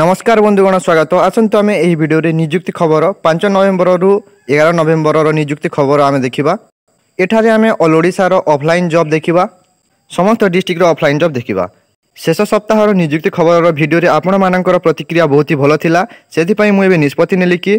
ନମସ୍କାର ବନ୍ଧୁଗଣ ସ୍ୱାଗତ ଆସନ୍ତୁ ଆମେ ଏହି ଭିଡ଼ିଓରେ ନିଯୁକ୍ତି ଖବର ପାଞ୍ଚ ନଭେମ୍ବରରୁ ଏଗାର ନଭେମ୍ବରର ନିଯୁକ୍ତି ଖବର ଆମେ ଦେଖିବା ଏଠାରେ ଆମେ ଅଲ୍ ଓଡ଼ିଶାର ଅଫଲାଇନ୍ ଜବ୍ ଦେଖିବା ସମସ୍ତ ଡିଷ୍ଟ୍ରିକ୍ଟର ଅଫଲାଇନ୍ ଜବ୍ ଦେଖିବା ଶେଷ ସପ୍ତାହର ନିଯୁକ୍ତି ଖବରର ଭିଡ଼ିଓରେ ଆପଣମାନଙ୍କର ପ୍ରତିକ୍ରିୟା ବହୁତ ଭଲ ଥିଲା ସେଥିପାଇଁ ମୁଁ ଏବେ ନିଷ୍ପତ୍ତି ନେଲି କି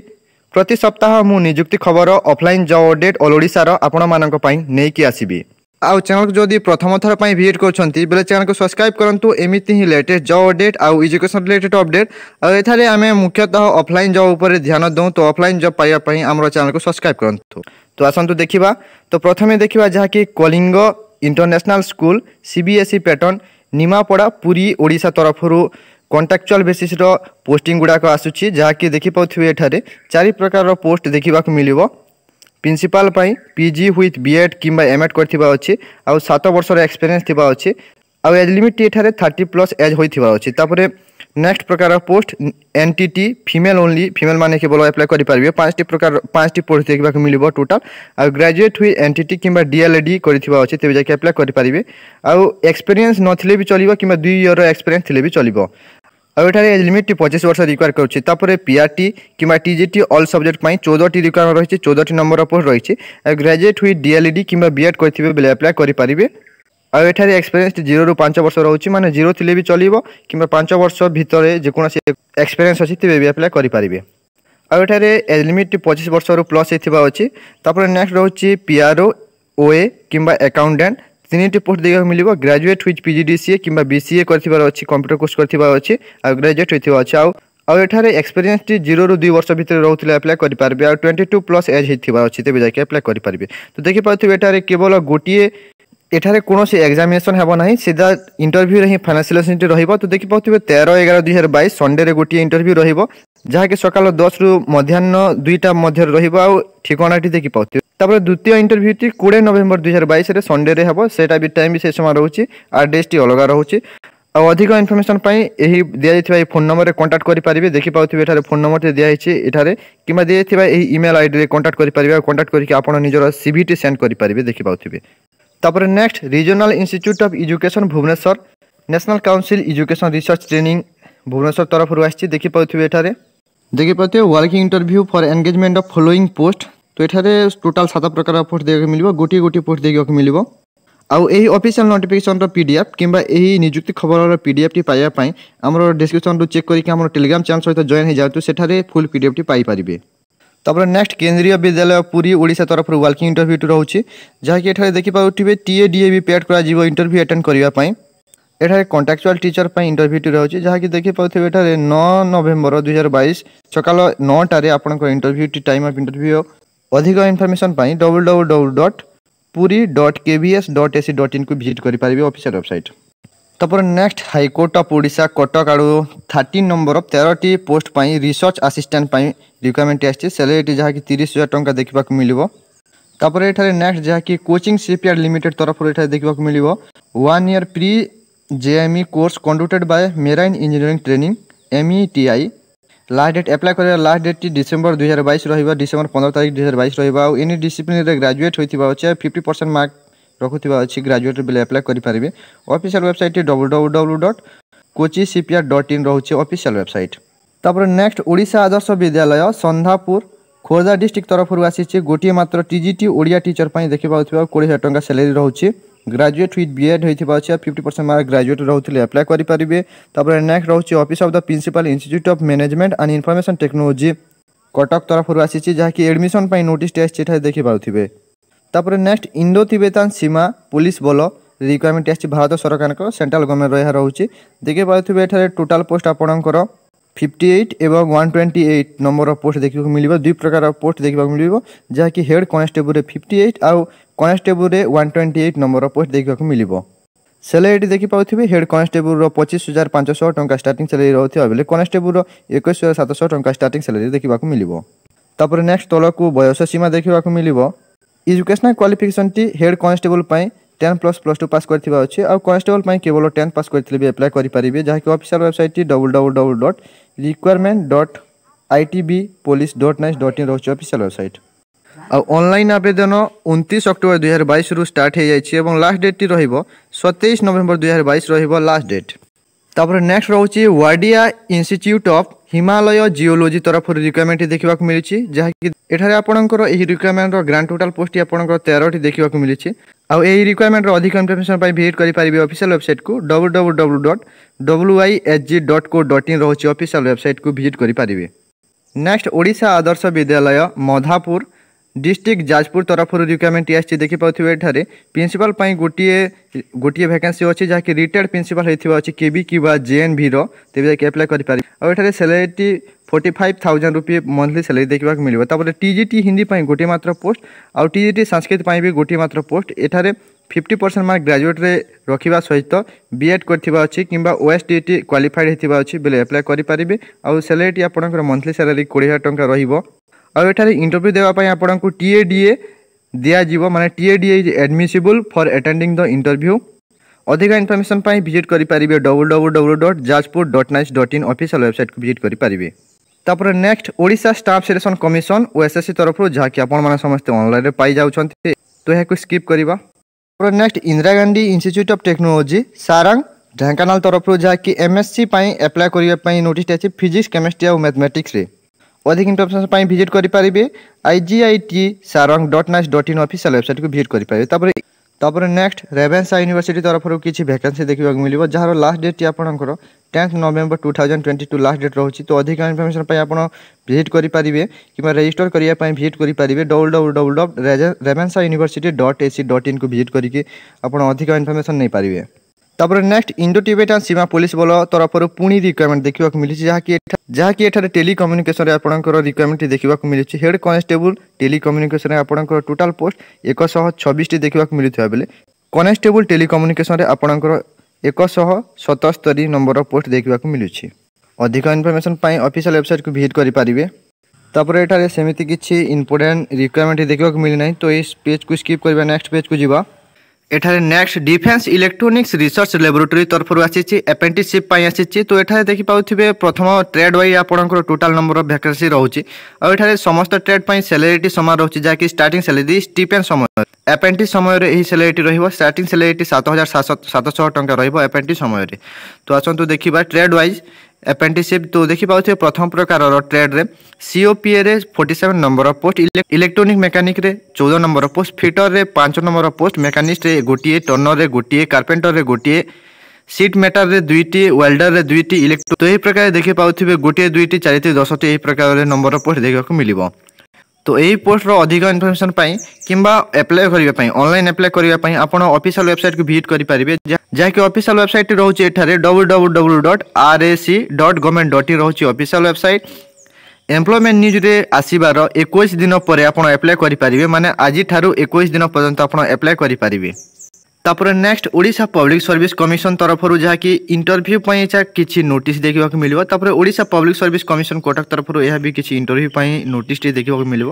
ପ୍ରତି ସପ୍ତାହ ମୁଁ ନିଯୁକ୍ତି ଖବର ଅଫଲାଇନ୍ ଜବ୍ ଅପଡ଼େଟ୍ ଅଲ୍ ଓଡ଼ିଶାର ଆପଣମାନଙ୍କ ପାଇଁ ନେଇକି ଆସିବି ଆଉ ଚ୍ୟାନେଲକୁ ଯଦି ପ୍ରଥମ ଥର ପାଇଁ ଭିଜିଟ୍ କରୁଛନ୍ତି ବେଲେ ଚ୍ୟାନେଲକୁ ସବସ୍କ୍ରାଇବ୍ କରନ୍ତୁ ଏମିତି ହିଁ ଲେଟେଷ୍ଟ ଜବ୍ ଅପଡେଟ୍ ଆଉ ଏଜୁକେସନ୍ ରିଲେଟେଡ୍ ଅପଡେଟ୍ ଆଉ ଏଠାରେ ଆମେ ମୁଖ୍ୟତଃ ଅଫଲାଇନ୍ ଜବ୍ ଉପରେ ଧ୍ୟାନ ଦେଉ ତ ଅଫଲାଇନ୍ ଜବ୍ ପାଇବା ପାଇଁ ଆମର ଚ୍ୟାନେଲକୁ ସବସ୍କ୍ରାଇବ୍ କରନ୍ତୁ ତ ଆସନ୍ତୁ ଦେଖିବା ତ ପ୍ରଥମେ ଦେଖିବା ଯାହାକି Kalinga international school C B S E pattern Nimapara Puri Odisha ତରଫରୁ কন্ট্রাকচুয়াল বেসিসর পোস্টিং গুড়াক আসুচি যা কি দেখিপাউথিবে এঠারে চারি প্রকারর পোস্ট দেখিবাকু মিলিব ପ୍ରିନ୍ସିପାଲ୍ ପାଇଁ P G with B Ed କିମ୍ବା ଏମ୍ ଏଡ଼୍ କରିଥିବା ଅଛି ଆଉ ସାତ ବର୍ଷର ଏକ୍ସପେରିଏନ୍ସ ଥିବା ଅଛି ଆଉ ଏଜ୍ ଲିମିଟ୍ ଏଠାରେ ଥାର୍ଟି ପ୍ଲସ୍ ଏଜ୍ ହୋଇଥିବା ଅଛି ତାପରେ ନେକ୍ସଟ ପ୍ରକାର post N T T female only female ମାନେ କେବଳ ଆପ୍ଲାଏ କରିପାରିବେ ପାଞ୍ଚଟି ପ୍ରକାର ପାଞ୍ଚଟି ପୋଷ୍ଟ ଦେଖିବାକୁ ମିଳିବ ଟୋଟାଲ୍ ଆଉ ଗ୍ରାଜୁଏଟ୍ ହୋଇ ଏନ୍ ଟି ଟି କିମ୍ବା ଡି ଏଲ୍ ଡି କରିଥିବା ଅଛି ତେବେ ଯାଇକି ଆପ୍ଲାଏ କରିପାରିବେ ଆଉ ଏକ୍ସପେରିଏନ୍ସ ନଥିଲେ ବି ଚଳିବ କିମ୍ବା ଦୁଇ ଇୟର୍ର ଏକ୍ସପେରିଏନ୍ସ ଥିଲେ ବି ଚଳିବ ଆଉ ଏଠାରେ ଏଜ୍ ଲିମିଟ୍ଟି ପଚିଶ ବର୍ଷ ରିକ୍ୱାର କରୁଛି ତାପରେ ପିଆର୍ଟି କିମ୍ବା ଟିଜିଟି ଅଲ୍ ସବଜେକ୍ଟ ପାଇଁ ଚଉଦଟି ରିକ୍ୱାରମେଣ୍ଟ ରହିଛି ଚଉଦଟି ନମ୍ବର ପୋଷ୍ଟ ରହିଛି ଆଉ ଗ୍ରାଜୁଏଟ୍ ହୋଇ ଡିଏଲ୍ଇଡ଼ି କିମ୍ବା ବିଏଡ଼୍ କରିଥିବେ ବେଲେ ଆପ୍ଲାଏ କରିପାରିବେ ଆଉ ଏଠାରେ ଏକ୍ସପେରିଏନ୍ସ ଜିରୋରୁ ପାଞ୍ଚ ବର୍ଷ ରହୁଛି ମାନେ ଜିରୋ ଥିଲେ ବି ଚଳିବ କିମ୍ବା ପାଞ୍ଚ ବର୍ଷ ଭିତରେ ଯେକୌଣସି ଏକ୍ସପେରିଏନ୍ସ ଅଛି ତେବେ ବି ଆପ୍ଲାଏ କରିପାରିବେ ଆଉ ଏଠାରେ ଏଜ୍ ଲିମିଟ୍ ପଚିଶ ବର୍ଷରୁ ପ୍ଲସ୍ ହେଇଥିବା ଅଛି ତାପରେ ନେକ୍ସଟ ରହୁଛି ପିଆର୍ଓ ଓଏ କିମ୍ବା ଆକାଉଣ୍ଟାଣ୍ଟ সিনিয়রটি পোস্ট দেখা মিলিব গ্রাজুয়েট হুইচ পিজিডিসিএ কিংবা বিসিএ করবার অছি কম্পিউটর কোর্স করবার অছি আর গ্রাজুয়েট হইতিবা অছি আউ ଆଉ ଏଠାରେ ଏକ୍ସପେରିଏନ୍ସଟି ଜିରୋରୁ ଦୁଇ ବର୍ଷ ଭିତରେ ରହୁଥିଲେ ଆପ୍ଲାଏ କରିପାରିବେ ଆଉ ଟ୍ୱେଣ୍ଟି ଟୁ ପ୍ଲସ୍ ଏଜ୍ ହେଇଥିବାର ଅଛି ତେବେ ଯାଇକି ଆପ୍ଲାଏ କରିପାରିବେ ତ ଦେଖିପାରୁଥିବେ ଏଠାରେ କେବଳ ଗୋଟିଏ ଏଠାରେ କୌଣସି ଏକ୍ଜାମିନେସନ୍ ହେବ ନାହିଁ ସିଧା ଇଣ୍ଟରଭ୍ୟୁରେ ହିଁ ଫାଇନାନ୍ସିଆଲ ସିଟି ରହିବ ତ ଦେଖିପାରୁଥିବେ ତେର ଏଗାର ଦୁଇ ହଜାର ବାଇଶ ସଣ୍ଡେରେ ଗୋଟିଏ ଇଣ୍ଟରଭ୍ୟୁ ରହିବ ଯାହାକି ସକାଳ ଦଶରୁ ମଧ୍ୟାହ୍ନ ଦୁଇଟା ମଧ୍ୟରେ ରହିବ ଆଉ ଠିକଣାଟି ଦେଖିପାରୁଥିବେ তাপরে দ্বিতীয় ইন্টরভিউটি কোড়িয়ে নভেম্বর দুই হাজার বাইশে সন্ডে হব সেটা বি টাইম বি সেই সময় রয়েছে আড্রেসটি অলগা রয়েছে ଆଉ ଅଧିକ ଇନଫର୍ମେସନ୍ ପାଇଁ ଏହି ଦିଆଯାଇଥିବା ଏହି ଫୋନ୍ ନମ୍ବରରେ କଣ୍ଟାକ୍ଟ କରିପାରିବେ ଦେଖିପାରୁଥିବେ ଏଠାରେ ଫୋନ୍ ନମ୍ବରଟି ଦିଆହେଇଛି ଏଠାରେ କିମ୍ବା ଦିଆଯାଇଥିବା ଏହି ଇମେଲ୍ ଆଇଡ଼ିରେ କଣ୍ଟାକ୍ଟ କରିପାରିବେ ଆଉ କଣ୍ଟାକ୍ଟ କରିକି ଆପଣ ନିଜର ସିଭିଟି ସେଣ୍ଡ କରିପାରିବେ ଦେଖିପାରୁଥିବେ ତାପରେ next regional institute of education Bhubaneswar national council education research training Bhubaneswar ତରଫରୁ ଆସିଛି ଦେଖିପାରୁଥିବେ ଏଠାରେ ଦେଖିପାରୁଥିବେ working interview for engagement of following post তো এখানে টোটাল সাত প্রকার পোস্ট দেখা মিলিব গোটি গোটি পোস্ট দেখা মিলিব ଆଉ ଏହି ଅଫିସିଆଲ ନୋଟିଫିକେସନର ପି ଡି ଏଫ୍ କିମ୍ବା ଏହି ନିଯୁକ୍ତି ଖବରର ପି ଡି ଏଫ୍ଟି ପାଇବା ପାଇଁ ଆମର ଡିସ୍କ୍ରିପ୍ସନରୁ ଚେକ୍ କରିକି ଆମର ଟେଲିଗ୍ରାମ ଚ୍ୟାନେଲ୍ ସହିତ ଜଏନ୍ ହୋଇଯାଆନ୍ତୁ ସେଠାରେ ଫୁଲ୍ ପି ଡି ଏଫ୍ଟି ପାଇପାରିବେ ତାପରେ ନେକ୍ସଟ କେନ୍ଦ୍ରୀୟ ବିଦ୍ୟାଳୟ ପୁରୀ ଓଡ଼ିଶା ତରଫରୁ ୱାର୍କିଂ ଇଣ୍ଟରଭ୍ୟୁଟି ରହୁଛି ଯାହାକି ଏଠାରେ ଦେଖିପାରୁଥିବେ ଟିଏ ଡିଏ ବି ପେଡ୍ କରାଯିବ ଇଣ୍ଟରଭ୍ୟୁ ଆଟେଣ୍ଡ କରିବା ପାଇଁ ଏଠାରେ କଣ୍ଟ୍ରାକ୍ଚୁଆଲ ଟିଚର ପାଇଁ ଇଣ୍ଟରଭ୍ୟୁଟି ରହୁଛି ଯାହାକି ଦେଖିପାରୁଥିବେ ଏଠାରେ ନଅ ନଭେମ୍ବର ଦୁଇହଜାର ବାଇଶ ସକାଳ ନଅଟାରେ ଆପଣଙ୍କର ଇଣ୍ଟରଭ୍ୟୁଟି ଟାଇମ୍ ଅଫ୍ ଇଣ୍ଟରଭ୍ୟୁ ଅଧିକ ଇନଫର୍ମେସନ୍ ପାଇଁ W W W dot Puri dot K V S dot AC dot ଇନ୍କୁ ଭିଜିଟ୍ କରିପାରିବେ ଅଫିସିଆଲ୍ ୱେବସାଇଟ୍ ତାପରେ next high court of Odisha Cuttack ଆଡ଼ୁ ଥାର୍ଟିନ୍ ନମ୍ବର ତେରଟି ପୋଷ୍ଟ ପାଇଁ ରିସର୍ଚ୍ଚ ଆସିଷ୍ଟାଣ୍ଟ ପାଇଁ ରିକ୍ୱାରମେଣ୍ଟ ଆସିଛି ସାଲେରୀଟି ଯାହାକି ତିରିଶ ହଜାର ଟଙ୍କା ଦେଖିବାକୁ ମିଳିବ ତାପରେ ଏଠାରେ ନେକ୍ସଟ ଯାହାକି କୋଚିଂ ସିପିଆର୍ ଲିମିଟେଡ଼ ତରଫରୁ ଏଠାରେ ଦେଖିବାକୁ ମିଳିବ one year pre JME course conducted by marine engineering training METI last date apply করার লাস্ট ডেটটি ডিসেম্বর দুই হাজার বাইশ রহব ডিসেম্বর পনেরো তারিখ দুই হাজার বাইশ রহব আউ এনি ডিসিপ্লিনে গ্রাজুয়েট হয়েছে অছে ফিফটি পরসেন্ট মার্ক ରଖୁଥିବା ଅଛି ଗ୍ରାଜୁଏଟ୍ ବେଲେ ଆପ୍ଲାଏ କରିପାରିବେ ଅଫିସିଆଲ୍ ୱେବସାଇଟ୍ଟି W W W dot Kochi CPR dot in ରହୁଛି ଅଫିସିଆଲ୍ ୱେବସାଇଟ୍ ତାପରେ ନେକ୍ସଟ ଓଡ଼ିଶା ଆଦର୍ଶ ବିଦ୍ୟାଳୟ ସନ୍ଧାପୁର ଖୋର୍ଦ୍ଧା ଡିଷ୍ଟ୍ରିକ୍ଟ ତରଫରୁ ଆସିଛି ଗୋଟିଏ ମାତ୍ର ଟିଜିଟି ଓଡ଼ିଆ ଟିଚର ପାଇଁ ଦେଖିପାରୁଥିବା କୋଡ଼ିଏ ହଜାର ଟଙ୍କା ସାଲେରୀ ରହୁଛି ଗ୍ରାଜୁଏଟ୍ ୱିଥ୍ ବି ଏଡ଼୍ ହୋଇଥିବା ଅଛି ଆଉ ଫିଫ୍ଟି ପରସେଣ୍ଟ ମାର୍କ ଗ୍ରାଜୁଏଟ୍ ରହୁଥିଲେ ଆପ୍ଲାଏ କରିପାରିବେ ତାପରେ ନେକ୍ସଟ ରହୁଛି office of the principal institute of management and information technology Cuttack ତରଫରୁ ଆସିଛି ଯାହାକି ଏଡ଼ମିସନ୍ ପାଇଁ ନୋଟିସ୍ଟି ଆସିଛି ଏଠାରେ ଦେଖିପାରୁଥିବେ ତାପରେ ନେକ୍ସଟ ଇଣ୍ଡୋ ତିବେତାନ ସୀମା ପୋଲିସ ବଲ ରିକ୍ୱାରମେଣ୍ଟ ଆସିଛି ଭାରତ ସରକାରଙ୍କ ସେଣ୍ଟ୍ରାଲ ଗଭର୍ଣ୍ଣମେଣ୍ଟର ଏହା ରହୁଛି ଦେଖିପାରୁଥିବେ ଏଠାରେ ଟୋଟାଲ ପୋଷ୍ଟ ଆପଣଙ୍କର ଫିଫ୍ଟି ଏଇଟ୍ ଏବଂ one twenty eight number post ଦେଖିବାକୁ ମିଳିବ ଦୁଇ ପ୍ରକାର ପୋଷ୍ଟ ଦେଖିବାକୁ ମିଳିବ ଯାହାକି ହେଡ଼୍ କନେଷ୍ଟେବୁଲରେ ଫିଫ୍ଟି ଏଇଟ୍ ଆଉ କନେଷ୍ଟେବୁଲରେ one twenty eight number post ଦେଖିବାକୁ ମିଳିବ স্যালারিটি দেখিপাউবে হেড কনস্টেবলর পঁচিশ হাজার পাঁচশহ টঙ্কা স্টার্টিং স্যালারি রয়েছে বেলে কনস্টেবলর একুশ হাজার সাতশহ টঙ্কা স্টার্টিং স্যালারি দেখা মিলিব তাপরে নেক্সট তলকু বয়স সীমা দেখা মিলিব এজুকেশনাল কোয়ালিফিকেসনটি head constable ten plus plus two pass করে অছে আউ কনস্টেবল কেবল টেন পাস করে এপ্লাই করে পারে যা অফিসিয়াল ওয়েবসাইটটি double double double dot requirement dot I T B police dot nic dot in रोचे अफिशियल वेबसाइट ଆଉ ଅନଲାଇନ୍ ଆବେଦନ ଉଣତିରିଶ ଅକ୍ଟୋବର ଦୁଇହଜାର ବାଇଶରୁ ଷ୍ଟାର୍ଟ ହୋଇଯାଇଛି ଏବଂ ଲାଷ୍ଟ ଡେଟ୍ଟି ରହିବ ସତେଇଶ ନଭେମ୍ବର ଦୁଇହଜାର ବାଇଶ ରହିବ ଲାଷ୍ଟ ଡେଟ୍ ତାପରେ ନେକ୍ସଟ ରହୁଛି Wadia institute of Himalaya geology ତରଫରୁ ରିକ୍ୱାରମେଣ୍ଟ ଦେଖିବାକୁ ମିଳିଛି ଯାହାକି ଏଠାରେ ଆପଣଙ୍କର ଏହି ରିକ୍ୱାରମେଣ୍ଟର ଗ୍ରାଣ୍ଡ ଟୋଟାଲ ପୋଷ୍ଟଟି ଆପଣଙ୍କର ତେରଟି ଦେଖିବାକୁ ମିଳିଛି ଆଉ ଏହି ରିକ୍ୱାରମେଣ୍ଟର ଅଧିକ ଇନଫର୍ମେସନ୍ ପାଇଁ ଭିଜିଟ୍ କରିପାରିବେ ଅଫିସିଆଲ୍ ୱେବସାଇଟ୍କୁ W W W dot W I H G dot co dot in ରହୁଛି ଅଫିସିଆଲ୍ ୱେବସାଇଟ୍କୁ ଭିଜିଟ୍ କରିପାରିବେ ନେକ୍ସଟ ଓଡ଼ିଶା ଆଦର୍ଶ ବିଦ୍ୟାଳୟ ମଧାପୁର ডিস্ট্রিক্ট ଯାଜପୁର ତରଫରୁ ରିକ୍ୱାରମେଣ୍ଟ ଆସିଛି ଦେଖିପାରୁଥିବେ ଏଠାରେ ପ୍ରିନ୍ସିପାଲ ପାଇଁ ଗୋଟିଏ ଗୋଟିଏ ଭ୍ୟାକାନ୍ସି ଅଛି ଯାହାକି ରିଟାୟାର୍ଡ଼ ପ୍ରିନ୍ସିପାଲ ହେଇଥିବା ଅଛି କେ ବି କିମ୍ବା ଜେ ଏନ୍ ଭିର ତେବେ ଯାଇକି ଆପ୍ଲାଏ କରିପାରିବେ ଆଉ ଏଠାରେ ସାଲେରୀଟି forty five thousand rupee monthly salary ଦେଖିବାକୁ ମିଳିବ ତାପରେ ଟି ଜି ଟି ହିନ୍ଦୀ ପାଇଁ ଗୋଟିଏ ମାତ୍ର ପୋଷ୍ଟ ଆଉ ଟି ଜି ଟି ସାଂସ୍କୃତ ପାଇଁ ବି ଗୋଟିଏ ମାତ୍ର ପୋଷ୍ଟ ଏଠାରେ ଫିଫ୍ଟି ପରସେଣ୍ଟ ମାର୍କ ଗ୍ରାଜୁଏଟ୍ରେ ରଖିବା ସହିତ ବି ଏଡ଼୍ କରିଥିବା ଅଛି କିମ୍ବା O S D T qualified ହେଇଥିବା ଅଛି ବେଲେ ଆପ୍ଲାଏ କରିପାରିବେ ଆଉ ସାଲେରୀଟି ଆପଣଙ୍କର ମନ୍ଥଲି ସାଲେରୀ କୋଡ଼ିଏ ହଜାର ଟଙ୍କା ରହିବ અવેઠારે ઇન્ટરવ્યુ દેવા પાય આપડનકુ ટીએડીએ દિયા જીબો મને TA DA admissible for attending the interview અધિકા ઇન્ફોર્મેશન પાય વિઝિટ કરી પરિબે www.jajpur.nic.in ઓફિશિયલ વેબસાઈટ કુ વિઝિટ કરી પરિબે તાપરે next Odisha staff selection commission OSSC તરફ જો જાકી આપણ મને સમસ્ત ઓનલાઈન પરઈ જાઉ છંતે તો યે કુ સ્કીપ કરીબા ઓર next Indira Gandhi institute of technology Sarang Dhenkanal તરફ જો જાકી એમએસસી પાય એપ્લાય કરી પાય નોટિસ આચી ફિઝિક્સ કેમિસ્ટ્રી ઓર મેથેમેટિક્સ રે অধিক ইনফরমেশন পাই ভিজিট করিপারিবে IGIT Sarang dot nic dot in official ওয়েবসাইটକୁ ভিজিট করিপারিবে তারপরে তারপরে নেক্সট রেভেনসা ইউনিভার্সিটি তরফরু কিছু ভ্যাকেন্সি দেখা মিলিব যার লাস্ট ডেটটি আপনার tenth November two thousand twenty two last date রয়েছে তো অধিক ইনফরমেশন পাই আপনার ভিজিট করে কিংবা রেজিষ্টর করা ভিজিট করে double double double dot Ravenshaw university dot AC dot in কু ভিজিট করি আপনার অধিক ইনফরমেশন নিয়ে পারে ତାପରେ ନେକ୍ସଟ ଇଣ୍ଡୋ ଟିବେଟାନ୍ ସୀମା ପୋଲିସ ବଳ ତରଫରୁ ପୁଣି ରିକ୍ୱାରମେଣ୍ଟ ଦେଖିବାକୁ ମିଳିଛି ଯାହାକି ଏଠା ଯାହାକି ଏଠାରେ ଟେଲିକମ୍ୟୁନିକେସନରେ ଆପଣଙ୍କର ରିକ୍ୱାରମେଣ୍ଟ ଦେଖିବାକୁ ମିଳିଛି ହେଡ୍ କନେଷ୍ଟେବୁଲ ଟେଲିକମ୍ୟୁନିକେସନରେ ଆପଣଙ୍କର ଟୋଟାଲ ପୋଷ୍ଟ ଏକଶହ ଛବିଶଟି ଦେଖିବାକୁ ମିଳୁଥିବା ବେଳେ କନେଷ୍ଟେବୁଲ ଟେଲିକମ୍ୟୁନିକେସନରେ ଆପଣଙ୍କର ଏକଶହ ସତସ୍ତରୀ ନମ୍ବର ପୋଷ୍ଟ ଦେଖିବାକୁ ମିଳୁଛି ଅଧିକ ଇନଫର୍ମେସନ୍ ପାଇଁ ଅଫିସିଆଲ ୱେବସାଇଟ୍କୁ ଭିଜିଟ୍ କରିପାରିବେ ତାପରେ ଏଠାରେ ସେମିତି କିଛି ଇମ୍ପୋର୍ଟାଣ୍ଟ ରିକ୍ୱାରମେଣ୍ଟ ଦେଖିବାକୁ ମିଳିନାହିଁ ତ ଏଇ ପେଜ୍କୁ ସ୍କିପ୍ କରିବା ନେକ୍ସଟ ପେଜ୍କୁ ଯିବା এখানে next defence electronics research laboratory তরফর আসিছে অ্যাপেন্টিসিপ আসিছে তো এখানে দেখিপাউথিবে প্রথম ট্রেড ওয়াই আপনার টোটাল নম্বর অফ ভ্যাকেন্সি রয়েছে আঠার সমস্ত ট্রেড পাই স্যালারিটি সমান রয়েছে যা কি স্টার্টিং স্যালারি স্টিপেন সময় অ্যাপেন্টি সময়ের এই স্যালারিটি রহব স্টার্টিং স্যালারিটি সাত হাজার সাতশহ টঙ্কা রহব অ্যাপেন্টি সময়ের তো আসন্তু দেখিবা ট্রেড ওয়াইজ apprenticeship तो देखिपे प्रथम प्रकार ट्रेड्रे COPA forty seven number post electronic mechanic चौदह नंबर पोस्ट फिटर रे पांच नंबर पोस्ट मेकानिस्ट गोटे टर्नर रे गोटे कारपेंटर रे गोटे सीट मेटार रे दुईटी वेल्डर रे दुईटी इलेक्ट्रो तो यही प्रकार देखिपे गोटे दुईटी चार दस टी प्रकार नंबर पोस्ट देखा मिले তো ଏହି ପୋଷ୍ଟର ଅଧିକ ଇନଫର୍ମେସନ୍ ପାଇଁ କିମ୍ବା ଆପ୍ଲାଏ କରିବା ପାଇଁ ଅନଲାଇନ୍ ଆପ୍ଲାଏ କରିବା ପାଇଁ ଆପଣ ଅଫିସିଆଲ୍ ୱେବସାଇଟ୍କୁ ଭିଜିଟ୍ କରିପାରିବେ ଯାହାକି ଅଫିସିଆଲ୍ ୱେବସାଇଟ୍ ରହୁଛି ଏଠାରେ W W W dot R A C dot government dot in ରହୁଛି ଅଫିସିଆଲ୍ ୱେବସାଇଟ୍ ଏମ୍ପ୍ଲୟମେଣ୍ଟ ନ୍ୟୁଜ୍ରେ ଆସିବାର ଏକୋଇଶ ଦିନ ପରେ ଆପଣ ଆପ୍ଲାଏ କରିପାରିବେ ମାନେ ଆଜିଠାରୁ ଏକୋଇଶ ଦିନ ପର୍ଯ୍ୟନ୍ତ ଆପଣ ଆପ୍ଲାଏ କରିପାରିବେ ତାପରେ next Odisha public service commission ତରଫରୁ ଯାହାକି ଇଣ୍ଟରଭ୍ୟୁ ପାଇଁ ଏହା କିଛି ନୋଟିସ୍ ଦେଖିବାକୁ ମିଳିବ ତାପରେ Odisha public service commission Cuttack ତରଫରୁ ଏହା ବି କିଛି ଇଣ୍ଟରଭ୍ୟୁ ପାଇଁ ନୋଟିସ୍ଟି ଦେଖିବାକୁ ମିଳିବ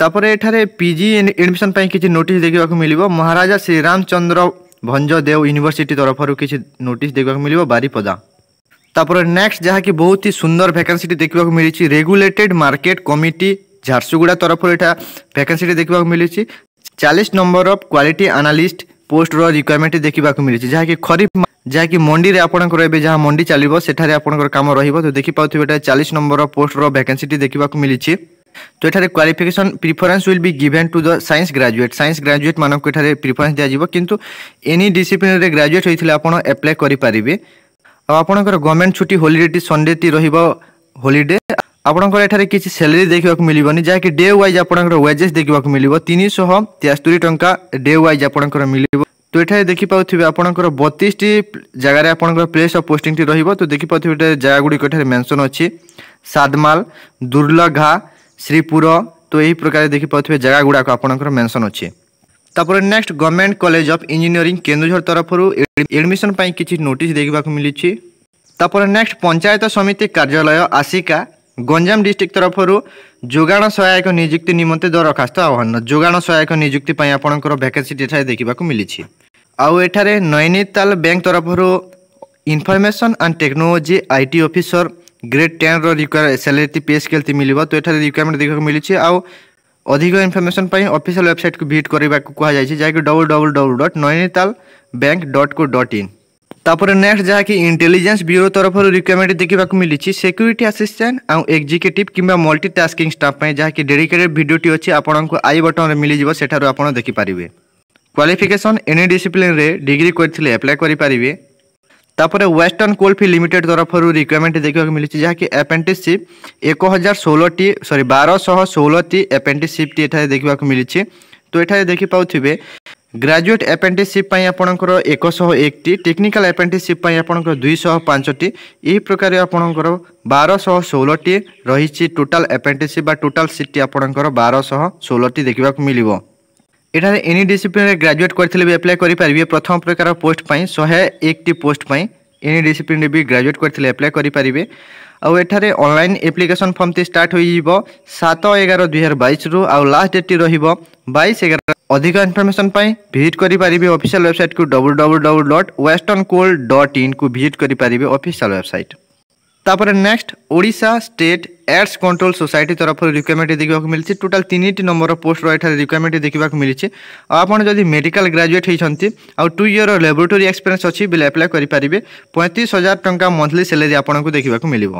ତାପରେ ଏଠାରେ ପିଜି ଏଡ଼ମିସନ୍ ପାଇଁ କିଛି ନୋଟିସ୍ ଦେଖିବାକୁ ମିଳିବ ମହାରାଜା ଶ୍ରୀରାମଚନ୍ଦ୍ର ଭଞ୍ଜ ଦେଓ ୟୁନିଭର୍ସିଟି ତରଫରୁ କିଛି ନୋଟିସ୍ ଦେଖିବାକୁ ମିଳିବ ବାରିପଦା ତାପରେ ନେକ୍ସଟ ଯାହାକି ବହୁତ ହି ସୁନ୍ଦର ଭ୍ୟାକାନ୍ସିଟି ଦେଖିବାକୁ ମିଳିଛି ରେଗୁଲେଟେଡ଼ ମାର୍କେଟ କମିଟି ଝାରସୁଗୁଡ଼ା ତରଫରୁ ଏଇଟା ଭ୍ୟାକାନ୍ସିଟି ଦେଖିବାକୁ ମିଳିଛି ଚାଳିଶ ନମ୍ବର ଅଫ୍ କ୍ୱାଲିଟି ଆନାଲିଷ୍ଟ ପୋଷ୍ଟର ରିକ୍ୱାରମେଣ୍ଟ ଦେଖିବାକୁ ମିଳିଛି ଯାହାକି ଖରିଫ ଯାହାକି ମଣ୍ଡିରେ ଆପଣଙ୍କର ଏବେ ଯାହା ମଣ୍ଡି ଚାଲିବ ସେଠାରେ ଆପଣଙ୍କର କାମ ରହିବ ତ ଦେଖିପାରୁଥିବେ ଏଠାରେ ଚାଳିଶ ନମ୍ବର ପୋଷ୍ଟର ଭ୍ୟାକେନ୍ସିଟି ଦେଖିବାକୁ ମିଳିଛି ତ ଏଠାରେ qualification preference will be given to the science graduate science graduate ମାନଙ୍କୁ ଏଠାରେ ପ୍ରିଫରେନ୍ସ ଦିଆଯିବ କିନ୍ତୁ ଏନି ଡିସିପ୍ଲିନରେ ଗ୍ରାଜୁଏଟ୍ ହୋଇଥିଲେ ଆପଣ ଆପ୍ଲାଏ କରିପାରିବେ ଆଉ ଆପଣଙ୍କର ଗଭର୍ଣ୍ଣମେଣ୍ଟ ଛୁଟି ହୋଲିଡେଟି ସଣ୍ଡେଟି ରହିବ ହୋଲିଡେ ଆପଣଙ୍କର ଏଠାରେ କିଛି ସାଲେରୀ ଦେଖିବାକୁ ମିଳିବନି ଯାହାକି ଡେ ୱାଇଜ୍ ଆପଣଙ୍କର ୱେଜେସ୍ ଦେଖିବାକୁ ମିଳିବ ତିନିଶହ ତେସ୍ତରୀ ଟଙ୍କା ଡେ ୱାଇଜ୍ ଆପଣଙ୍କର ମିଳିବ ତ ଏଠାରେ ଦେଖିପାରୁଥିବେ ଆପଣଙ୍କର ବତିଶଟି ଜାଗାରେ ଆପଣଙ୍କର ପ୍ଲେସ୍ ଅଫ୍ ପୋଷ୍ଟିଂଟି ରହିବ ତ ଦେଖିପାରୁଥିବେ ଏଠାରେ ଜାଗା ଗୁଡ଼ିକ ଏଠାରେ ମେନ୍ସନ୍ ଅଛି ସାଦମାଲ ଦୁର୍ଲଘା ଶ୍ରୀପୁର ତ ଏହି ପ୍ରକାର ଦେଖିପାରୁଥିବେ ଜାଗା ଗୁଡ଼ାକ ଆପଣଙ୍କର ମେନ୍ସନ୍ ଅଛି ତାପରେ next government college of engineering Keonjhar ତରଫରୁ ଏଡ଼ମିସନ୍ ପାଇଁ କିଛି ନୋଟିସ୍ ଦେଖିବାକୁ ମିଳିଛି ତାପରେ ନେକ୍ସଟ ପଞ୍ଚାୟତ ସମିତି କାର୍ଯ୍ୟାଳୟ ଆସିକା ଗଞ୍ଜାମ ଡିଷ୍ଟ୍ରିକ୍ଟ ତରଫରୁ ଯୋଗାଣ ସହାୟକ ନିଯୁକ୍ତି ନିମନ୍ତେ ଦରଖାସ୍ତ ଆହ୍ୱାନ ଯୋଗାଣ ସହାୟକ ନିଯୁକ୍ତି ପାଇଁ ଆପଣଙ୍କର ଭ୍ୟାକେନ୍ସିଟି ଏଠାରେ ଦେଖିବାକୁ ମିଳିଛି ଆଉ ଏଠାରେ ନୈନିତାଲ ବ୍ୟାଙ୍କ ତରଫରୁ information and technology I T officer grade ଟେନ୍ର ସାଲାରୀ ପେ ସ୍କେଲ୍ ମିଳିବ ତ ଏଠାରେ ରିକ୍ୱାରମେଣ୍ଟ ଦେଖିବାକୁ ମିଳିଛି ଆଉ ଅଧିକ ଇନଫର୍ମେସନ୍ ପାଇଁ ଅଫିସିଆଲ୍ ୱେବସାଇଟ୍କୁ ଭିଜିଟ୍ କରିବାକୁ କୁହାଯାଇଛି ଯାହାକି W W W dot Nainital bank dot co dot in ତାପରେ ନେକ୍ସଟ ଯାହାକି ଇଣ୍ଟେଲିଜେନ୍ସ ବ୍ୟୁରୋ ତରଫରୁ ରିକ୍ୱାରମେଣ୍ଟ ଦେଖିବାକୁ ମିଳିଛି ସିକ୍ୟୁରିଟି ଆସିଷ୍ଟାଣ୍ଟ ଆଉ ଏକ୍ଜିକ୍ୟୁଟିଭ୍ କିମ୍ବା ମଲ୍ଟି ଟାସ୍କିଂ ଷ୍ଟାଫ୍ ପାଇଁ ଯାହାକି ଡେଡିକେଟେଡ୍ ଭିଡ଼ିଓଟି ଅଛି ଆପଣଙ୍କୁ ଆଇ ବଟନ୍ରେ ମିଳିଯିବ ସେଠାରୁ ଆପଣ ଦେଖିପାରିବେ କ୍ୱାଲିଫିକେସନ୍ ଏନି ଡିସିପ୍ଲିନ୍ରେ ଡିଗ୍ରୀ କରିଥିଲେ ଆପ୍ଲାଏ କରିପାରିବେ ତାପରେ ୱେଷ୍ଟର୍ଣ୍ଣ କୋଲଫି ଲିମିଟେଡ୍ ତରଫରୁ ରିକ୍ୱାରମେଣ୍ଟ ଦେଖିବାକୁ ମିଳିଛି ଯାହାକି ଆପେଣ୍ଟିସିପ୍ ଏକ ହଜାର ଷୋହଳଟି ସରି ବାରଶହ ଷୋହଳଟି ଆପେଣ୍ଟିସିପ୍ଟି ଏଠାରେ ଦେଖିବାକୁ ମିଳିଛି ତ ଏଠାରେ ଦେଖିପାରୁଥିବେ ଗ୍ରାଜୁଏଟ୍ ଆପେଣ୍ଟିସିପ୍ ପାଇଁ ଆପଣଙ୍କର ଏକଶହ ଏକଟି ଟେକ୍ନିକାଲ୍ ଆପେଣ୍ଟିସିପ୍ ପାଇଁ ଆପଣଙ୍କର ଦୁଇଶହ ପାଞ୍ଚଟି ଏହି ପ୍ରକାର ଆପଣଙ୍କର ବାରଶହ ଷୋହଳଟି ରହିଛି ଟୋଟାଲ୍ ଆପେଣ୍ଟିସିପ୍ ବା ଟୋଟାଲ୍ ସିଟ୍ଟି ଆପଣଙ୍କର ବାରଶହ ଷୋହଳଟି ଦେଖିବାକୁ ମିଳିବ ଏଠାରେ ଏନି ଡିସିପ୍ଲିନ୍ରେ ଗ୍ରାଜୁଏଟ୍ କରିଥିଲେ ବି ଆପ୍ଲାଏ କରିପାରିବେ ପ୍ରଥମ ପ୍ରକାର ପୋଷ୍ଟ ପାଇଁ ଶହେ ଏକଟି ପୋଷ୍ଟ ପାଇଁ ଏନି ଡିସିପ୍ଲିନ୍ରେ ବି ଗ୍ରାଜୁଏଟ୍ କରିଥିଲେ ଆପ୍ଲାଏ କରିପାରିବେ ଆଉ ଏଠାରେ ଅନଲାଇନ୍ ଆପ୍ଲିକେସନ୍ ଫର୍ମଟି ଷ୍ଟାର୍ଟ ହୋଇଯିବ ସାତ ଏଗାର ଦୁଇହଜାର ବାଇଶରୁ ଆଉ ଲାଷ୍ଟ ଡେଟ୍ଟି ରହିବ ବାଇଶ ଏଗାର ଅଧିକ ଇନଫର୍ମେସନ୍ ପାଇଁ ଭିଜିଟ୍ କରିପାରିବେ ଅଫିସିଆଲ୍ ୱେବସାଇଟ୍କୁ W W W dot western coal dot ଇନ୍କୁ ଭିଜିଟ୍ କରିପାରିବେ ଅଫିସିଆଲ୍ ୱେବସାଇଟ୍ ତାପରେ next Odisha state AIDS control society ତରଫରୁ ରିକ୍ୱାରମେଣ୍ଟ ଦେଖିବାକୁ ମିଳିଛି ଟୋଟାଲ ତିନିଟି ନମ୍ବର ପୋଷ୍ଟର ଏଠାରେ ରିକ୍ୱାରମେଣ୍ଟ ଦେଖିବାକୁ ମିଳିଛି ଆଉ ଆପଣ ଯଦି ମେଡ଼ିକାଲ ଗ୍ରାଜୁଏଟ୍ ହୋଇଛନ୍ତି ଆଉ ଟୁ ଇୟର ଲାବୋରେଟୋରୀ ଏକ୍ସପିରିଏନ୍ସ ଅଛି ବେଲେ ଆପ୍ଲାଏ କରିପାରିବେ ପଇଁତିରିଶ ହଜାର ଟଙ୍କା ମନ୍ଥଲି ସାଲେରୀ ଆପଣଙ୍କୁ ଦେଖିବାକୁ ମିଳିବ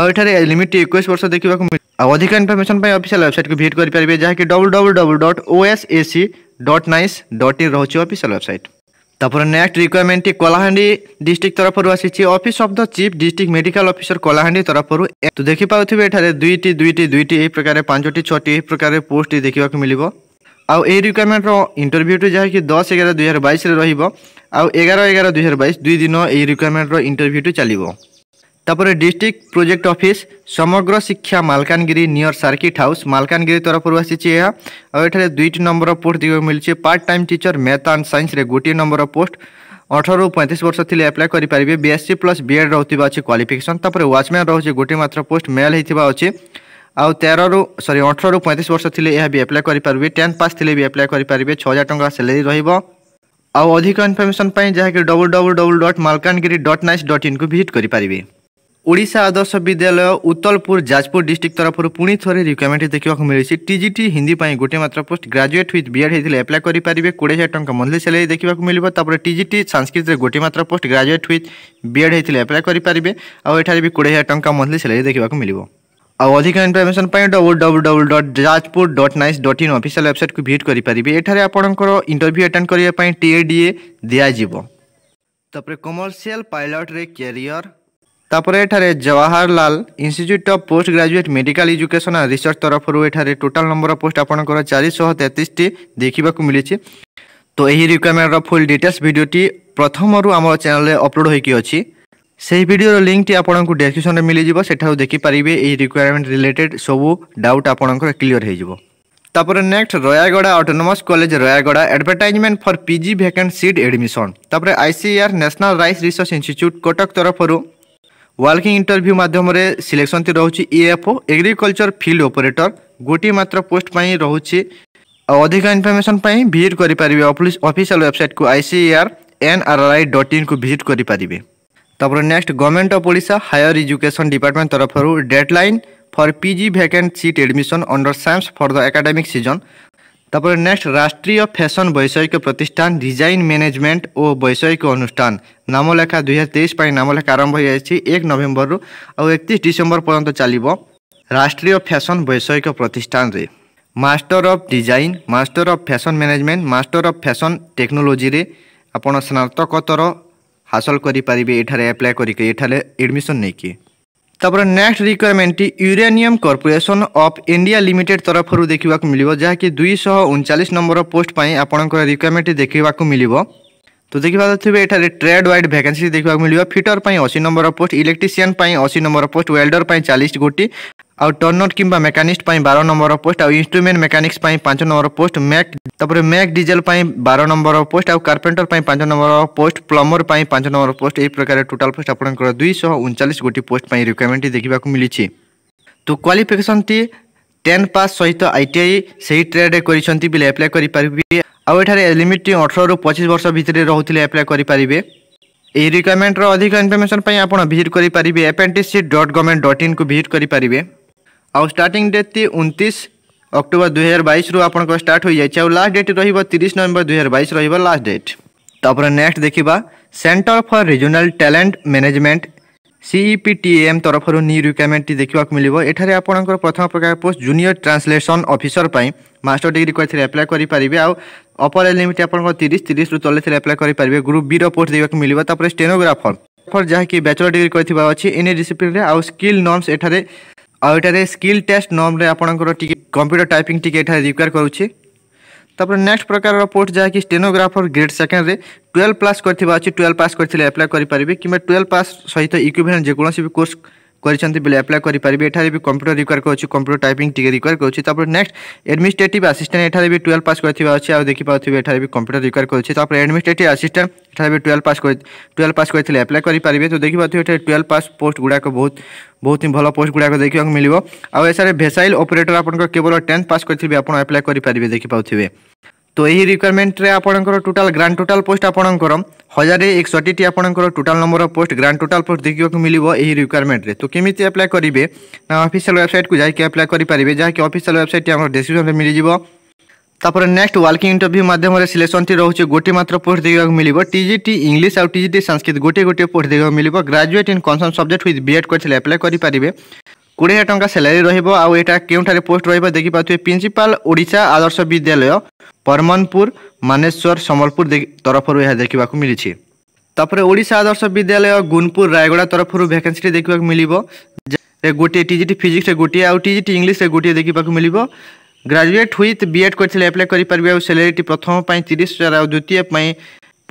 ଆଉ ଏଠାରେ ଲିମିଟ୍ ଏକୋଇଶ ବର୍ଷ ଦେଖିବାକୁ ଅଧିକ ଇନଫର୍ମେସନ୍ ପାଇଁ ଅଫିସିଆଲ୍ ୱେବସାଇଟ୍କୁ ଭିଜିଟ୍ କରିପାରିବେ ଯାହାକି W W W dot O S A C dot nic dot in ରହୁଛି ଅଫିସିଆଲ୍ ୱେବସାଇଟ୍ ତାପରେ ନେକ୍ସଟ ରିକ୍ୱାରମେଣ୍ଟଟି କଳାହାଣ୍ଡି ଡିଷ୍ଟ୍ରିକ୍ଟ ତରଫରୁ ଆସିଛି office of the chief district medical officer Kalahandi ତରଫରୁ ତୁ ଦେଖିପାରୁଥିବେ ଏଠାରେ ଦୁଇଟି ଦୁଇଟି ଦୁଇଟି ଏହି ପ୍ରକାର ପାଞ୍ଚଟି ଛଅଟି ଏହି ପ୍ରକାର ପୋଷ୍ଟଟି ଦେଖିବାକୁ ମିଳିବ ଆଉ ଏହି ରିକ୍ୱାରମେଣ୍ଟର ଇଣ୍ଟରଭ୍ୟୁଟି ଯାହାକି ଦଶ ଏଗାର ଦୁଇହଜାର ବାଇଶରେ ରହିବ ଆଉ ଏଗାର ଏଗାର ଦୁଇହଜାର ବାଇଶ ଦୁଇ ଦିନ ଏହି ରିକ୍ୱାରମେଣ୍ଟର ଇଣ୍ଟରଭ୍ୟୁଟି ଚାଲିବ তাপরে district project office Samagra Shiksha Malkangiri near circuit house Malkangiri তরফর আসিছে এ এখানে দুইটি নম্বর পোস্ট দেখবে মিলছে part time teacher math and সাইন্সরে গোটিয়ে নম্বর পোস্ট ଅଠରରୁ ପଇଁତିରିଶ ବର୍ଷ ଥିଲେ ଆପ୍ଲାଏ କରିପାରିବେ ବିଏସ୍ସି ପ୍ଲସ୍ ବିଏଡ଼୍ ରହୁଥିବା ଅଛି କ୍ୱାଲିଫିକେସନ୍ ତାପରେ ୱାଚମ୍ୟାନ୍ ରହୁଛି ଗୋଟିଏ ମାତ୍ର ପୋଷ୍ଟ ମେଲ୍ ହେଇଥିବା ଅଛି ଆଉ ତେରରୁ ସରି ଅଠରରୁ ପଇଁତିରିଶ ବର୍ଷ ଥିଲେ ଏହା ବି ଆପ୍ଲାଏ କରିପାରିବେ ଟେନ୍ଥ ପାସ୍ ଥିଲେ ବି ଆପ୍ଲାଏ କରିପାରିବେ ଛଅ ହଜାର ଟଙ୍କା ସାଲେରୀ ରହିବ ଆଉ ଅଧିକ ଇନଫର୍ମେସନ୍ ପାଇଁ ଯାହାକି W W W dot Malkangiri dot nic dot ଇନ୍କୁ ଭିଜିଟ୍ କରିପାରିବେ ଓଡ଼ିଶା ଆଦର୍ଶ ବିଦ୍ୟାଳୟ ଉତ୍ତଲପୁର ଯାଜପୁର ଡିଷ୍ଟ୍ରିକ୍ଟ ତରଫରୁ ପୁଣି ଥରେ ରିକ୍ୱାରମେଣ୍ଟ ଦେଖିବାକୁ ମିଳିଛି ଟିଜିଟି ହିନ୍ଦୀ ପାଇଁ ଗୋଟିଏ ମାତ୍ର ପୋଷ୍ଟ ଗ୍ରାଜୁଏଟ୍ ୱିଥ୍ ବିଏଡ୍ ହେଇଥିଲେ ଆପ୍ଲାଏ କରିପାରିବେ କୋଡ଼ିଏ ହଜାର ଟଙ୍କା ମନ୍ଥଲି ସାଲାରୀ ଦେଖିବାକୁ ମିଳିବ ତାପରେ ଟିଜିଟି ସାଂସ୍କ୍ରିତରେ ଗୋଟିଏ ମାତ୍ର ପୋଷ୍ଟ ଗ୍ରାଜୁଏଟ୍ ୱିଥ୍ ବିଏଡ୍ ହେଇଥିଲେ ଆପ୍ଲାଏ କରିପାରିବେ ଆଉ ଏଠାରେ ବି କୋଡ଼ିଏ ହଜାର ଟଙ୍କା ମନ୍ଥଲି ସାଲାରୀ ଦେଖିବାକୁ ମିଳିବ ଆଉ ଅଧିକ ଇନଫର୍ମେସନ୍ ପାଇଁ W W W dot Jajpur dot nic dot in official ୱେବସାଇଟ୍କୁ ଭିଜିଟ୍ କରିପାରିବେ ଏଠାରେ ଆପଣଙ୍କର ଇଣ୍ଟରଭ୍ୟୁ ଆଟେଣ୍ଡ କରିବା ପାଇଁ ଟିଏଡିଏ ଦିଆଯିବ ତାପରେ କମର୍ସିଆଲ୍ ପାଇଲଟ୍ରେ କ୍ୟାରିୟର ତାପରେ ଏଠାରେ Jawaharlal institute of post graduate medical educational research ତରଫରୁ ଏଠାରେ ଟୋଟାଲ ନମ୍ବର ଅଫ୍ ପୋଷ୍ଟ ଆପଣଙ୍କର ଚାରିଶହ ତେତିଶଟି ଦେଖିବାକୁ ମିଳିଛି ତ ଏହି ରିକ୍ୱାରମେଣ୍ଟର ଫୁଲ୍ ଡିଟେଲ୍ସ ଭିଡ଼ିଓଟି ପ୍ରଥମରୁ ଆମର ଚ୍ୟାନେଲରେ ଅପଲୋଡ଼ ହୋଇକି ଅଛି ସେହି ଭିଡ଼ିଓର ଲିଙ୍କଟି ଆପଣଙ୍କୁ ଡେସ୍କ୍ରିପସନରେ ମିଳିଯିବ ସେଠାରୁ ଦେଖିପାରିବେ ଏହି ରିକ୍ୱାରମେଣ୍ଟ ରିଲେଟେଡ୍ ସବୁ ଡାଉଟ୍ ଆପଣଙ୍କର କ୍ଲିଅର ହୋଇଯିବ ତାପରେ next Rayagada autonomous college Rayagada advertisement for PG vacant seat admission ତାପରେ ICAR national rice research institute Cuttack ତରଫରୁ ওয়ার্কিং ଇଣ୍ଟରଭ୍ୟୁ ମାଧ୍ୟମରେ ସିଲେକ୍ସନ୍ ରହୁଛି E F O agriculture field operator ଗୋଟିଏ ମାତ୍ର ପୋଷ୍ଟ ପାଇଁ ରହୁଛି ଆଉ ଅଧିକ ଇନଫର୍ମେସନ୍ ପାଇଁ ଭିଜିଟ୍ କରିପାରିବେ ଅଫିସିଆଲ୍ ୱେବସାଇଟ୍କୁ I C R N R I dot ଇନ୍କୁ ଭିଜିଟ୍ କରିପାରିବେ ତାପରେ next government of Odisha higher education department ତରଫରୁ deadline for P G vacant seat admission under science for the academic season তারপরে নেক্সট রাষ্ট্রীয় fashion বৈষয়িক প্রতিষ্ঠান ডিজাইন ম্যানেজমেন্ট ও বৈষয়িক অনুষ্ঠান নামলেখা দুই হাজার তেইশ নামলেখা আরম্ভ হয়ে হয়েছে এক নভেম্বরু আকতিশ ডিসেম্বর পর্যন্ত চালিব রাষ্ট্রীয় ফ্যাশন বৈষয়িক প্রতিষ্ঠান রে master of design master of fashion management master of fashion technology রে আপনার ଆପଣ হাসল করে পারে ଏଠାରେ এপ্লাই করি ଏଠାରେ এডমিশন ନେଇକି ତାପରେ next requirement uranium corporation of India limited ତରଫରୁ ଦେଖିବାକୁ ମିଳିବ ଯାହାକି ଦୁଇଶହ ଉଣଚାଳିଶ ନମ୍ବର ପୋଷ୍ଟ ପାଇଁ ଆପଣଙ୍କର ରିକ୍ୱାରମେଣ୍ଟ ଦେଖିବାକୁ ମିଳିବ তো দেখিপারে এখানে ট্রেড ওয়াইড ভ্যাকেন্সি দেখা মিলবে ফিটর পাই অশী নম্বর পোস্ট ইলেকট্রিসিয়ান পাই অশী নম্বর পোস্ট ওয়েল্ডর পাই চালিশ গোটি ଆଉ ଟର୍ନଟ୍ କିମ୍ବା ମେକାନିକ୍ସ ପାଇଁ ବାର ନମ୍ବର ପୋଷ୍ଟ ଆଉ ଇନ୍ଷ୍ଟ୍ରୁମେଣ୍ଟ ମେକାନିକ୍ସ ପାଇଁ ପାଞ୍ଚ ନମ୍ବର ପୋଷ୍ଟ ମ୍ୟାକ୍ ତାପରେ ମ୍ୟାକ୍ ଡିଜେଲ୍ ପାଇଁ ବାର ନମ୍ବର ପୋଷ୍ଟ ଆଉ କାର୍ପେଣ୍ଟର ପାଇଁ ପାଞ୍ଚ ନମ୍ବର ପୋଷ୍ଟ ପ୍ଲମ୍ବର ପାଇଁ ପାଞ୍ଚ ନମ୍ବର ପୋଷ୍ଟ ଏହି ପ୍ରକାର ଟୋଟାଲ୍ ପୋଷ୍ଟ ଆପଣଙ୍କର ଦୁଇଶହ ଉନଚାଳିଶ ଗୋଟି ପୋଷ୍ଟ ପାଇଁ ରିକ୍ୱାରମେଣ୍ଟ ଦେଖିବାକୁ ମିଳିଛି ତ କ୍ୱାଲିଫିକେସନ୍ଟି টেন পাস সহিত আই টি আই সেই ট্রেডে করেছেন বলে আপ্লাই করে পারবে আঠার লিমিট অঠর পঁচিশ বর্ষ ভিতরে রুলে আপ্লাই করে পারবে এই রিকোয়ারমেন্টর অধিক ইনফরমেশন আপনার ভিজিট করে পারবে apprenticeship dot government dot in কু ভিজিট করে পারবে आउ स्टार्टिंग डेट थी उनतीस अक्टोबर दुई हजार बैश रु आप स्टार्ट हो जाए लास्ट डेट रिश नवेम्बर दुई हजार बैश लास्ट डेट तापर नेक्स्ट देखा centre for regional talent management T M तरफ न्यू रिक्वायरमेंट देखा मिले एठार आपंकर प्रथम प्रकार पोस्ट जूनियर ट्रांसलेसन अफिसर पर मास्टर डिग्री कर आप्लाय करेंगे आउ अपर लिमिट आप तीस तीस रु तले आप्लाय करेंगे ग्रुप बी पोस्ट देखा मिले स्टेनोग्राफर फर जहाँकि बैचलर डिग्री कर अच्छी इन डिसिप्लिन आउ स्किल नर्म्स एठार ଆଉ ଏଠାରେ ସ୍କିଲ୍ ଟେଷ୍ଟ ନମ୍ରେ ଆପଣଙ୍କର ଟିକେ କମ୍ପ୍ୟୁଟର ଟାଇପିଂ ଟିକେ ଏଠାରେ ରିକ୍ୱାର୍ କରୁଛି ତାପରେ ନେକ୍ସଟ ପ୍ରକାରର ପୋଷ୍ଟ ଯାହାକି ଷ୍ଟେନୋଗ୍ରାଫର ଗ୍ରେଡ୍ ସେକେଣ୍ଡରେ ଟୁଏଲ୍ଭ ପାସ୍ କରିଥିବା ଅଛି ଟୁଏଲ୍ଭ ପାସ୍ କରିଥିଲେ ଆପ୍ଲାଏ କରିପାରିବେ କିମ୍ବା ଟୁଏଲ୍ଭ ପାସ୍ ସହିତ ଇକ୍ୟୁଭେଲେଣ୍ଟ ଯେକୌଣସି ବି କୋର୍ସ କରିଛନ୍ତି ବେଲେ ଆପ୍ଲାଏ କରିପାରିବେ ଏଠାରେ ବି କମ୍ପ୍ୟୁଟର ରିକ୍ୱାର କରୁଛି କମ୍ପ୍ୟୁଟର ଟାଇପିଂ ଟିକେ ରିକ୍ୱାର କରୁଛି ତାପରେ ନେକ୍ସଟ ଆଡମିନିଷ୍ଟ୍ରେଟିଭ୍ ଆସିଷ୍ଟାଣ୍ଟ ଏଠାରେ ବି ଟୁଏଲ୍ଭ ପାସ୍ କରିଥିବା ଅଛି ଆଉ ଦେଖିପାରୁଥିବେ ଏଠାରେ ବି କମ୍ପ୍ୟୁଟର ରିକ୍ୱାର କରୁଛି ତାପରେ ଆଡମିନିଷ୍ଟ୍ରେଟିଭ୍ ଆସିଷ୍ଟାଣ୍ଟ ଏଠାରେ ବି ଟୁଏଲ୍ଭ ପାସ୍ କରି ଟୁଏଲ୍ଭ ପାସ୍ କରିଥିଲେ ଆପ୍ଲାଏ କରିପାରିବେ ତ ଦେଖିପାରୁଥିବେ ଏଠାରେ ଟୁଏଲ୍ଭ ପାସ୍ ପୋଷ୍ଟ ଗୁଡ଼ାକ ବହୁତ ବହୁତ ହିଁ ଭଲ ପୋଷ୍ଟ ଗୁଡ଼ାକ ଦେଖିବାକୁ ମିଳିବ ଆଉ ଏଠାରେ ଭେସାଇଲ୍ ଅପରେଟର ଆପଣଙ୍କର କେବଳ ଟେନ୍ଥ ପାସ୍ କରିଥିବେ ଆପଣ ଆପ୍ଲାଏ କରିପାରିବେ ଦେଖିପାରୁଥିବେ তো ଏହି ରିକ୍ୱାରମେଣ୍ଟରେ ଆପଣଙ୍କର ଟୋଟାଲ୍ ଗ୍ରାଣ୍ଡ ଟୋଟାଲ୍ ପୋଷ୍ଟ ଆପଣଙ୍କର ହଜାରେ ଏକଷଠିଟି ଆପଣଙ୍କର total number of post grand total post ଦେଖିବାକୁ ମିଳିବ ଏହି ରିକ୍ୱାରମେଣ୍ଟରେ ତ କେମିତି ଆପ୍ଲାଏ କରିବେ ନା ଅଫିସିଆଲ୍ ୱେବସାଇଟ୍କୁ ଯାଇକି ଆପ୍ଲାଏ କରିପାରିବେ ଯାହାକି ଅଫିସିଆଲ୍ ୱେବସାଇଟ୍ଟି ଆମର ଡେସ୍କ୍ରିପ୍ସନ୍ରେ ମିଳିଯିବ ତାପରେ ନେକ୍ସଟ ୱାର୍କିଂ ଇଣ୍ଟରଭ୍ୟୁ ମାଧ୍ୟମରେ ସିଲେକ୍ସନଟି ରହୁଛି ଗୋଟିଏ ମାତ୍ର ପୋଷ୍ଟ ଦେଖିବାକୁ ମିଳିବ ଟିଜିଟି ଇଂଲିଶ ଆଉ ଟିଜିଟି ସଂସ୍କୃତ ଗୋଟିଏ ଗୋଟିଏ ପୋଷ୍ଟ ଦେଖିବାକୁ ମିଳିବ graduate in concern subject with BEd କରିଥିଲେ ଆପ୍ଲାଏ କରିପାରିବେ କୋଡ଼ିଏ ଟଙ୍କା ସାଲାରୀ ରହିବ ଆଉ ଏଇଟା କେଉଁଠାରେ ପୋଷ୍ଟ ରହିବ ଦେଖିପାରୁଥିବେ ପ୍ରିନ୍ସିପାଲ ଓଡ଼ିଶା ଆଦର୍ଶ ବିଦ୍ୟାଳୟ ପରମନପୁର ମାନେଶ୍ୱର ସମ୍ବଲପୁର ତରଫରୁ ଏହା ଦେଖିବାକୁ ମିଳିଛି ତାପରେ ଓଡ଼ିଶା ଆଦର୍ଶ ବିଦ୍ୟାଳୟ ଗୁନପୁର ରାୟଗଡ଼ା ତରଫରୁ ଭ୍ୟାକେନ୍ସିଟି ଦେଖିବାକୁ ମିଳିବ ଗୋଟିଏ ଟି ଜି ଟି ଫିଜିକ୍ସରେ ଗୋଟିଏ ଆଉ ଟି ଜି ଟି ଇଂଲିଶରେ ଗୋଟିଏ ଦେଖିବାକୁ ମିଳିବ ଗ୍ରାଜୁଏଟ୍ ହୁଇଥ୍ ବି ଏଡ଼୍ କରିଥିଲେ ଆପ୍ଲାଏ କରିପାରିବେ ଆଉ ସାଲେରୀଟି ପ୍ରଥମ ପାଇଁ ତିରିଶ ହଜାର ଆଉ ଦ୍ୱିତୀୟ ପାଇଁ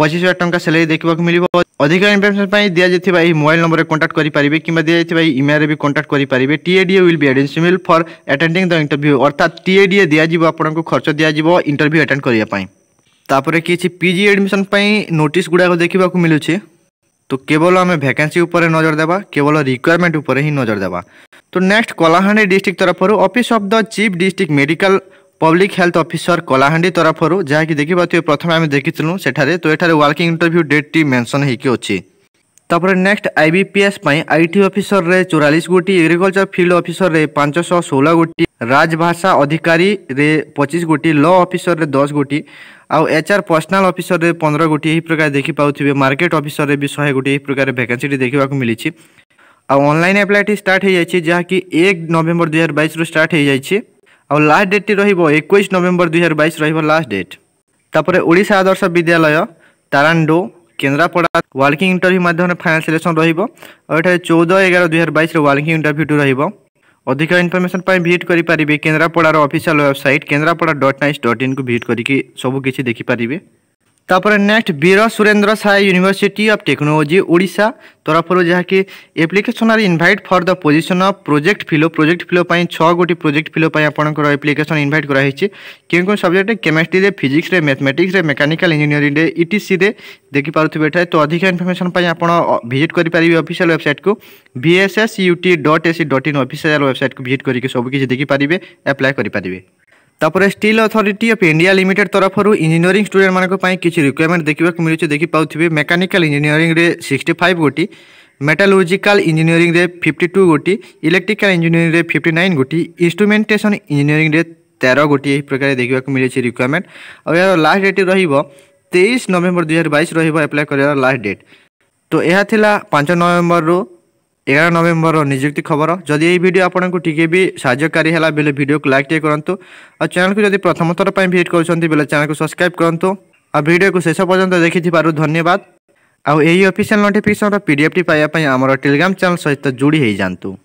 ପଚିଶ ହଜାର ଟଙ୍କା ସାଲାରୀ ଦେଖିବାକୁ ମିଳିବ ଅଧିକ ଇନଫର୍ମେସନ୍ ପାଇଁ ଦିଆଯାଇଥିବା ଏହି ମୋବାଇଲ୍ ନମ୍ବରରେ କଣ୍ଟାକ୍ଟ କରିପାରିବେ କିମ୍ବା ଦିଆଯାଇଥିବା ଏହି ଇମେଲ୍ରେ ବି କଣ୍ଟାକ୍ଟ କରିପାରିବେ TA DA will be admissible for attending the interview ଅର୍ଥାତ୍ ଟିଏଡିଏ ଦିଆଯିବ ଆପଣଙ୍କୁ ଖର୍ଚ୍ଚ ଦିଆଯିବ ଇଣ୍ଟରଭ୍ୟୁ ଆଟେଣ୍ଡ କରିବା ପାଇଁ ତାପରେ କିଛି ପିଜି ଆଡ଼ମିସନ୍ ପାଇଁ ନୋଟିସ୍ ଗୁଡ଼ାକ ଦେଖିବାକୁ ମିଳୁଛି তো কেবল আমি ভ্যাকেন্সি উপরে নজর দেবা কেবল রিকোয়ারমেন্ট উপরে হি নজর দেবা তো নেক্সট কলাহান্ডি ডিস্ট্রিক্ট তরফর office of the chief district medical public health officer Kalahandi ତରଫରୁ ଯାହାକି ଦେଖିପାରୁଥିବେ ପ୍ରଥମେ ଆମେ ଦେଖିଥିଲୁ ସେଠାରେ ତ ଏଠାରେ ୱାର୍କିଂ ଇଣ୍ଟରଭ୍ୟୁ ଡେଟ୍ଟି ମେନ୍ସନ୍ ହେଇକି ଅଛି ତାପରେ ନେକ୍ସଟ ଆଇବିପିଏସ୍ ପାଇଁ ଆଇଟି ଅଫିସରରେ ଚଉରାଳିଶ ଗୋଟି ଏଗ୍ରିକଲଚର ଫିଲ୍ଡ ଅଫିସରରେ ପାଞ୍ଚଶହ ଷୋହଳ ଗୋଟି ରାଜଭାଷା ଅଧିକାରୀରେ ପଚିଶ ଗୋଟି ଲ ଅଫିସରରେ ଦଶ ଗୋଟି ଆଉ ଏଚ୍ଆର୍ ପର୍ସନାଲ ଅଫିସରରେ ପନ୍ଦର ଗୋଟି ଏହି ପ୍ରକାର ଦେଖିପାରୁଥିବେ ମାର୍କେଟ ଅଫିସରରେ ବି ଶହେ ଗୋଟି ଏହି ପ୍ରକାର ଭ୍ୟାକେନ୍ସିଟି ଦେଖିବାକୁ ମିଳିଛି ଆଉ ଅନଲାଇନ୍ ଆପ୍ଲାଇଟି ଷ୍ଟାର୍ଟ ହୋଇଯାଇଛି ଯାହାକି ଏକ ନଭେମ୍ବର ଦୁଇହଜାର ବାଇଶରୁ ଷ୍ଟାର୍ଟ ହୋଇଯାଇଛି आ लास्ट डेट टी रही है एक नवेम्बर दुई हजार बैस लास्ट डेट तापर ओडा आदर्श विद्यालय तारांडो केन्द्रापड़ा वार्किंग इंटरव्यू मध्यम फाइनाल सिलेक्शन और यह चौदह एगार दुई हजार बैस वार्किंग इंटरव्यू टू रधिक इनफर्मेसन भिट करेंगे केन्द्रापड़ार official website Kendrapara dot nic dot in को भिट करके सबकि देखिपारे তারপরে next Veer Surendra Sai university of technology Odisha তরফর যাকে application are invite for the position of project fellow project fellow পাই ছ গোটি প্রোজেক্ট ফিলো পাই আপনার এপ্লিকেশন ইনভাইট করা হয়েছে কেউ কেউ সবজেক্টে কেমিস্ট্রিরে ফিজিক্সরে ম্যাথমেটিক্সরে মেকানিকাল ইঞ্জিনিয়ারিংরে দেখি দেখিপারে এঠায় তো অধিক ইনফরমেসন পাই আপনার ভিজিট করে পারি অফিসিয়াল ওয়েবসাইট কু VSSUT dot AC dot in official website কু ভিজিট করি সবুকিছি দেখিপারে আপ্লাই করে পারে ତାପରେ steel authority of India limited ତରଫରୁ ଇଞ୍ଜିନିୟରିଂ ଷ୍ଟୁଡେଣ୍ଟମାନଙ୍କ ପାଇଁ କିଛି ରିକ୍ୱାରମେଣ୍ଟ ଦେଖିବାକୁ ମିଳୁଛି ଦେଖିପାରୁଥିବେ ମେକାନିକାଲ ଇଞ୍ଜିନିୟରିଂରେ ସିକ୍ସଟି फाइव ଗୋଟି मेटालोजिकल इंजीनियरिंग रे 52 गोटी इलेक्ट्रिकल इंजीनियरिंग रे 59 गोटी इंस्ट्रुमेंटेशन इंजीनियरिंग तेरह 13 गोटी यही प्रकार देखा मिली रिक्वयरमेंट और यार लास्ट डेट रईस नवेम्बर दुई हजार बैस रप्लाय कर लास्ट डेट तो यह पांच नवेम्बर रू ଏଗାର ନଭେମ୍ବର ନିଯୁକ୍ତି ଖବର ଯଦି ଏହି ଭିଡ଼ିଓ ଆପଣଙ୍କୁ ଟିକେ ବି ସାହାଯ୍ୟକାରୀ ହେଲା ବେଲେ ଭିଡ଼ିଓକୁ ଲାଇକ୍ ଟିକେ କରନ୍ତୁ ଆଉ ଚ୍ୟାନେଲକୁ ଯଦି ପ୍ରଥମ ଥର ପାଇଁ ଭିଜିଟ୍ କରୁଛନ୍ତି ବେଲେ ଚ୍ୟାନେଲକୁ ସବସ୍କ୍ରାଇବ୍ କରନ୍ତୁ ଆଉ ଭିଡ଼ିଓକୁ ଶେଷ ପର୍ଯ୍ୟନ୍ତ ଦେଖିଥିବାରୁ ଧନ୍ୟବାଦ ଆଉ ଏହି ଅଫିସିଆଲ୍ ନୋଟିଫିକେସନ୍ର ପିଡ଼ିଏଫ୍ଟି ପାଇବା ପାଇଁ ଆମର ଟେଲିଗ୍ରାମ୍ ଚ୍ୟାନେଲ୍ ସହିତ ଯୋଡ଼ି ହୋଇଯାଆନ୍ତୁ